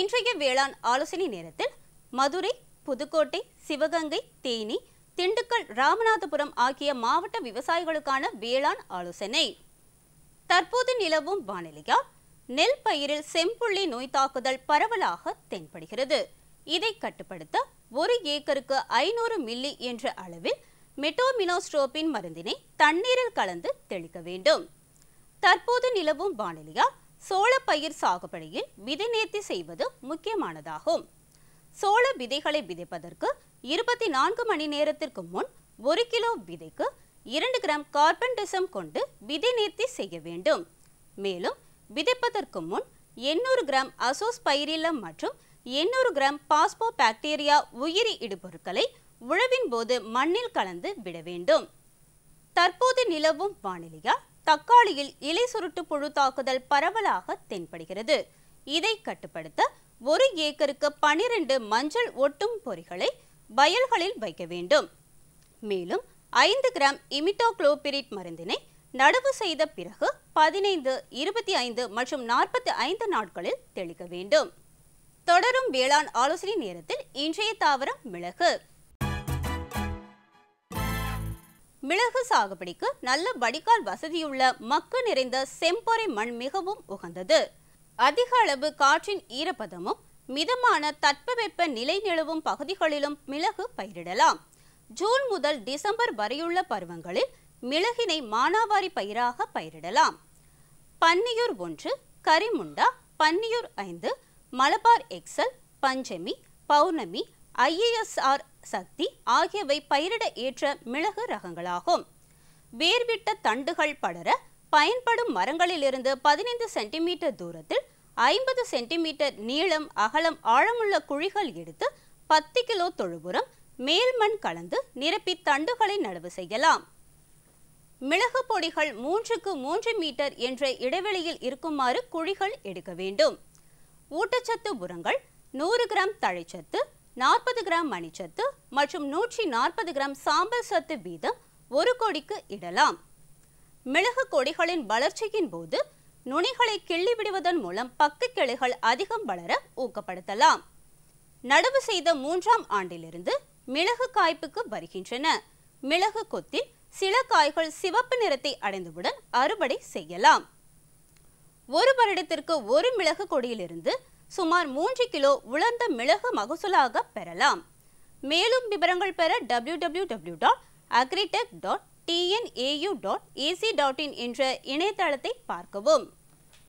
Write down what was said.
இன்றைய வேளாண் ஆலோசனை நேரத்தில் மதுரை புதுக்கோட்டை சிவகங்கை தேனி திண்டுக்கல் ராமநாதபுரம் ஆகிய மாவட்ட விவசாயிகளுக்கான வேளாண் ஆலோசனை தற்போது நிலவும் வானிலையால் நெல் பயிரில் செம்புள்ளி நோய் தாக்குதல் பரவலாக தென்படுகிறது இதை கட்டுப்படுத்த ஒரு ஏக்கருக்கு ஐநூறு மில்லி என்ற அளவில் மெட்டோமினோஸ்ட்ரோபின் மருந்தினை தண்ணீரில் கலந்து தெளிக்க வேண்டும் தற்போது நிலவும் வானிலையால் சோள பயிர் சாகுபடியில் விதை நேர்த்தி செய்வது முக்கியமானதாகும் சோள விதைகளை விதைப்பதற்கு இருபத்தி நான்கு மணி நேரத்திற்கு முன் ஒரு கிலோ விதைக்கு இரண்டு கிராம் கார்பன் டிசம் கொண்டு விதை நேர்த்தி செய்ய வேண்டும் மேலும் விதைப்பதற்கு முன் எண்ணூறு கிராம் அசோஸ் பயிரிலம் மற்றும் எண்ணூறு கிராம் பாஸ்போ பாக்டீரியா உயிரி இடுபொருட்களை உழவின் போது மண்ணில் கலந்து விட வேண்டும் தற்போது நிலவும் வானிலையால் தக்காளியில் இலை சுருட்டு புழு தாக்குதல் பரவலாக தென்படுகிறது இதை கட்டுப்படுத்த ஒரு ஏக்கருக்கு பனிரெண்டு மஞ்சள் ஒட்டும் பொறிகளை வயல்களில் வைக்க வேண்டும் மேலும் ஐந்து கிராம் இமிட்டோக்ளோபிரிட் மருந்தினை நடவு செய்த பிறகு பதினைந்து இருபத்தி ஐந்து மற்றும் நாற்பத்தி ஐந்து நாட்களில் தெளிக்க வேண்டும் தொடரும் வேளாண் ஆலோசனை நேரத்தில் இன்றைய தாவரம் மிளகு மிளகு சாகுபடிக்கு நல்ல வடிகால் வசதியுள்ள மக்கு நிறைந்த செம்பொறை மண் மிகவும் உகந்தது அதிக அளவு காற்றின் ஈரப்பதமும் மிதமான தட்பவெப்ப நிலை நிலவும் பகுதிகளிலும் மிளகு பயிரிடலாம் ஜூன் முதல் டிசம்பர் வரையுள்ள பருவங்களில் மிளகினை மானாவாரி பயிராக பயிரிடலாம் பன்னியூர் ஒன்று கரிமுண்டா பன்னியூர் ஐந்து மலபார் எக்ஸல் பஞ்சமி பௌர்ணமி ஐஏஎஸ்ஆர் சக்தி ஆகியவை பயிரிட ஏற்ற மிளகு ரகங்களாகும் வேர்விட்ட தண்டுகள் படர பயன்படும் மரங்களிலிருந்து பதினைந்து சென்டிமீட்டர் தூரத்தில் ஐம்பது சென்டிமீட்டர் நீளம் அகலம் ஆழமுள்ள குழிகள் எடுத்து பத்து கிலோ தொழுபுரம் மேல்மண் கலந்து நிரப்பி தண்டுகளை நடவு செய்யலாம் மிளகு பொடிகள் மூன்றுக்கு மூன்று மீட்டர் என்ற இடைவெளியில் இருக்குமாறு குழிகள் எடுக்க வேண்டும் ஊட்டச்சத்து உரங்கள் நூறு கிராம் தழைச்சத்து நாற்பது கிராம் மணிச்சத்து மற்றும் நூற்றி நாற்பது கிராம் சாம்பல் சத்து வீதம் ஒரு கொடிக்கு இடலாம் மிளகு கொடிகளின் வளர்ச்சியின் போது நுனிகளை கிள்ளி விடுவதன் மூலம் பக்கு கிளைகள் அதிகம் வளர ஊக்கப்படுத்தலாம் நடவு செய்த மூன்றாம் ஆண்டிலிருந்து மிளகு காய்ப்புக்கு வருகின்றன மிளகு கொத்தில் சில காய்கள் சிவப்பு நிறத்தை அடைந்தவுடன் அறுவடை செய்யலாம் ஒரு வருடத்திற்கு ஒரு மிளகு கொடியிலிருந்து சுமார் மூன்று கிலோ உலர்ந்த மிளகு மகசூலாக பெறலாம் மேலும் விவரங்கள் பெற W W W dot agritech dot TNAU dot AC dot in என்ற இணையதளத்தை பார்க்கவும்